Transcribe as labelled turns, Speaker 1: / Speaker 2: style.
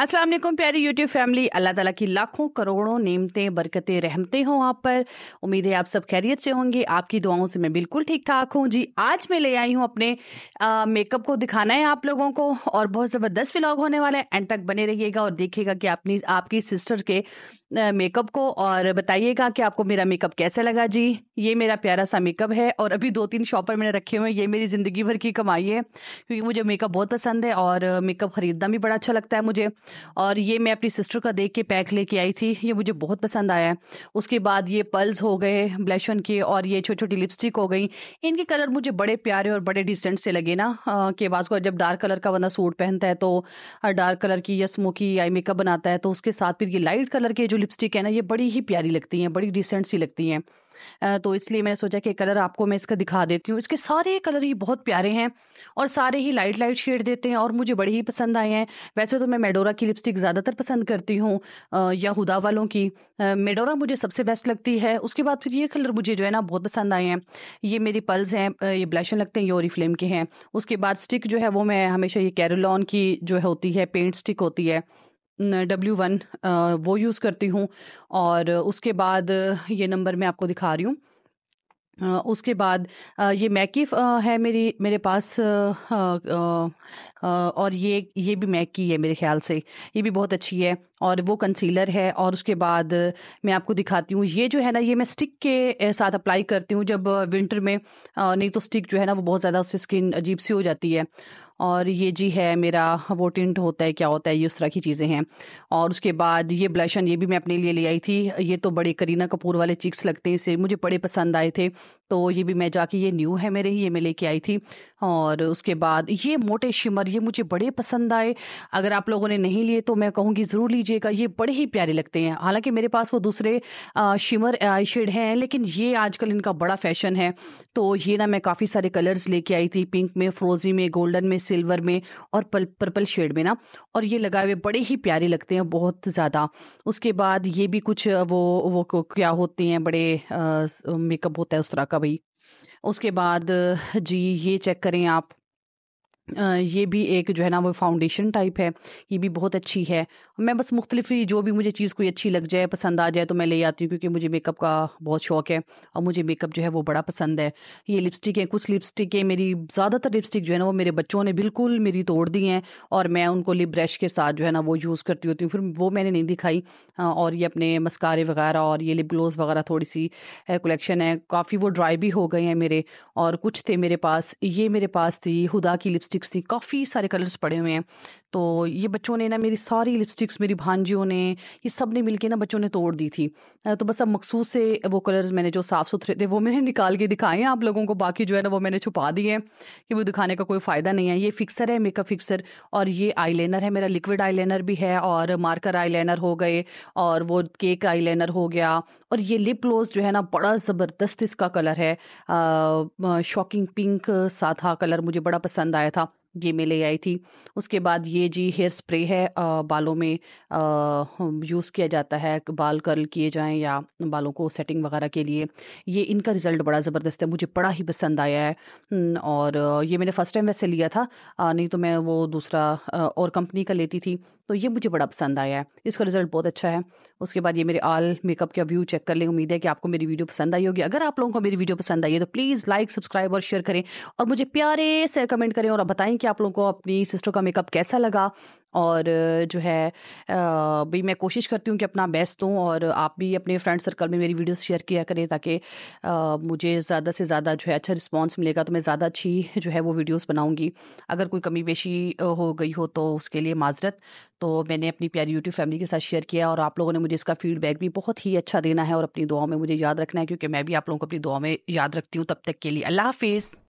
Speaker 1: अस्सलाम वालेकुम प्यारी यूट्यूब फैमिली अल्लाह ताला की लाखों करोड़ों नेमतें बरकतें रहमतें हों आप पर उम्मीद है आप सब खैरियत से होंगे आपकी दुआओं से मैं बिल्कुल ठीक ठाक हूँ जी आज मैं ले आई हूँ अपने मेकअप को दिखाना है आप लोगों को और बहुत ज़बरदस्त व्लॉग होने वाला है एंड तक बने रहिएगा और देखिएगा कि अपनी आपकी सिस्टर के मेकअप को और बताइएगा कि आपको मेरा मेकअप कैसा लगा जी ये मेरा प्यारा सा मेकअप है और अभी दो तीन शॉपर मैंने रखे हुए हैं ये मेरी ज़िंदगी भर की कमाई है क्योंकि मुझे मेकअप बहुत पसंद है और मेकअप ख़रीदना भी बड़ा अच्छा लगता है मुझे और ये मैं अपनी सिस्टर का देख के पैक लेके आई थी ये मुझे बहुत पसंद आया है उसके बाद ये पल्स हो गए ब्लैशन के और ये छोटी छोटी लिपस्टिक हो गई इनके कलर मुझे बड़े प्यारे और बड़े डिसेंट से लगे ना के बाज को जब डार्क कलर का बंदा सूट पहनता है तो डार्क कलर की या स्मोकी आई मेकअप बनाता है तो उसके साथ फिर ये लाइट कलर के जो लिपस्टिक है ना ये बड़ी ही प्यारी लगती हैं बड़ी डिसेंट सी लगती हैं तो इसलिए मैंने सोचा कि कलर आपको मैं इसका दिखा देती हूँ इसके सारे कलर ही बहुत प्यारे हैं और सारे ही लाइट लाइट शेड देते हैं और मुझे बड़े ही पसंद आए हैं वैसे तो मैं मेडोरा की लिपस्टिक ज़्यादातर पसंद करती हूँ या हुदा वालों की मेडोरा मुझे सबसे बेस्ट लगती है उसके बाद फिर ये कलर मुझे जो है ना बहुत पसंद आए हैं ये मेरी पल्स हैं ये ब्लैशन लगते हैं ये और फ्लेम के हैं उसके बाद स्टिक जो है वो मैं हमेशा ये कैरोलॉन की जो होती है पेंट स्टिक होती है डब्ल्यू वन वो यूज़ करती हूँ और उसके बाद ये नंबर मैं आपको दिखा रही हूँ उसके बाद ये मैकी है मेरी मेरे पास और ये ये भी मैकी है मेरे ख्याल से ये भी बहुत अच्छी है और वो कंसीलर है और उसके बाद मैं आपको दिखाती हूँ ये जो है ना ये मैं स्टिक के साथ अप्लाई करती हूँ जब विंटर में नहीं तो स्टिक जो है ना वो बहुत ज़्यादा उससे स्किन अजीब सी हो जाती है और ये जी है मेरा वो टिंट होता है क्या होता है ये उस तरह की चीज़ें हैं और उसके बाद ये ब्लशन ये भी मैं अपने लिए ले आई थी ये तो बड़े करीना कपूर वाले चिक्स लगते हैं इसे मुझे बड़े पसंद आए थे तो ये भी मैं जाके ये न्यू है मेरे ही ये मैं लेके आई थी और उसके बाद ये मोटे शिमर ये मुझे बड़े पसंद आए अगर आप लोगों ने नहीं लिए तो मैं कहूँगी ज़रूर लीजिएगा ये बड़े ही प्यारे लगते हैं हालांकि मेरे पास वो दूसरे शिमर आई शेड हैं लेकिन ये आजकल इनका बड़ा फैशन है तो ये ना मैं काफ़ी सारे कलर्स लेके आई थी पिंक में फ्रोजी में गोल्डन में सिल्वर में और पर्पल शेड में ना और ये लगाए हुए बड़े ही प्यारे लगते हैं बहुत ज़्यादा उसके बाद ये भी कुछ वो वो क्या होते हैं बड़े मेकअप होता है उस तरह का भाई उसके बाद जी ये चेक करें आप ये भी एक जो है ना वो फाउंडेशन टाइप है ये भी बहुत अच्छी है मैं बस मुख्तलिफ जो भी मुझे चीज़ कोई अच्छी लग जाए पसंद आ जाए तो मैं ले आती हूँ क्योंकि मुझे मेकअप का बहुत शौक़ है और मुझे मेकअप जो है वो बड़ा पसंद है ये लिपस्टिक है कुछ लिपस्टिक है मेरी ज़्यादातर लिपस्टिक जो है ना वो मेरे बच्चों ने बिल्कुल मेरी तोड़ दी हैं और मैं उनको लिप ब्रश के साथ जो है ना वो यूज़ करती होती हूँ फिर वो मैंने नहीं दिखाई और ये अपने मस्कारे वगैरह और ये लिप ग्लोव वगैरह थोड़ी सी कलेक्शन है काफ़ी वो ड्राई भी हो गए हैं मेरे और कुछ थे मेरे पास ये मेरे पास थी हुदा की लिपस्टिक लिपस्टिक्स थी काफ़ी सारे कलर्स पड़े हुए हैं तो ये बच्चों ने ना मेरी सारी लिपस्टिक्स मेरी भांजियों ने ये सब ने मिल ना बच्चों ने तोड़ दी थी तो बस अब मखसूस से वो कलर्स मैंने जो साफ़ सुथरे थे वो मैंने निकाल के दिखाए हैं आप लोगों को बाकी जो है ना वो मैंने छुपा दिए हैं कि वो दिखाने का कोई फ़ायदा नहीं है ये फिक्सर है मेकअप फिक्सर और ये आई है मेरा लिक्विड आई भी है और मार्कर आई हो गए और वो केक आई हो गया और ये लिप ग्लोज जो है ना बड़ा ज़बरदस्त इसका कलर है शॉकिंग पिंक सा था कलर मुझे बड़ा पसंद आया था ये मैं ले आई थी उसके बाद ये जी हेयर स्प्रे है आ, बालों में यूज़ किया जाता है बाल कर्ल किए जाएं या बालों को सेटिंग वगैरह के लिए ये इनका रिज़ल्ट बड़ा ज़बरदस्त है मुझे बड़ा ही पसंद आया है हम्म, और ये मैंने फ़र्स्ट टाइम वैसे लिया था नहीं तो मैं वो दूसरा और कंपनी का लेती थी तो ये मुझे बड़ा पसंद आया है इसका रिज़ल्ट बहुत अच्छा है उसके बाद ये मेरे आल मेकअप का व्यू चेक कर लें उम्मीद है कि आपको मेरी वीडियो पसंद आई होगी अगर आप लोगों को मेरी वीडियो पसंद आई है तो प्लीज़ लाइक सब्सक्राइब और शेयर करें और मुझे प्यारे से कमेंट करें और बताएं कि आप लोगों को अपनी सिस्टर का मेकअप कैसा लगा और जो है भी मैं कोशिश करती हूँ कि अपना बेस्ट दूँ और आप भी अपने फ्रेंड सर्कल में मेरी वीडियोस शेयर किया करें ताकि मुझे ज़्यादा से ज़्यादा जो है अच्छा रिस्पांस मिलेगा तो मैं ज़्यादा अच्छी जो है वो वीडियोस बनाऊँगी अगर कोई कमी बेशी हो गई हो तो उसके लिए माजरत तो मैंने अपनी प्यारी यूट्यूब फैमिली के साथ शेयर किया और आप लोगों ने मुझे इसका फीडबैक भी बहुत ही अच्छा देना है और अपनी दुआओं में मुझे याद रखना है क्योंकि मैं भी आप लोगों को अपनी दुआ में याद रखती हूँ तब तक के लिए अल्लाह हाफिज़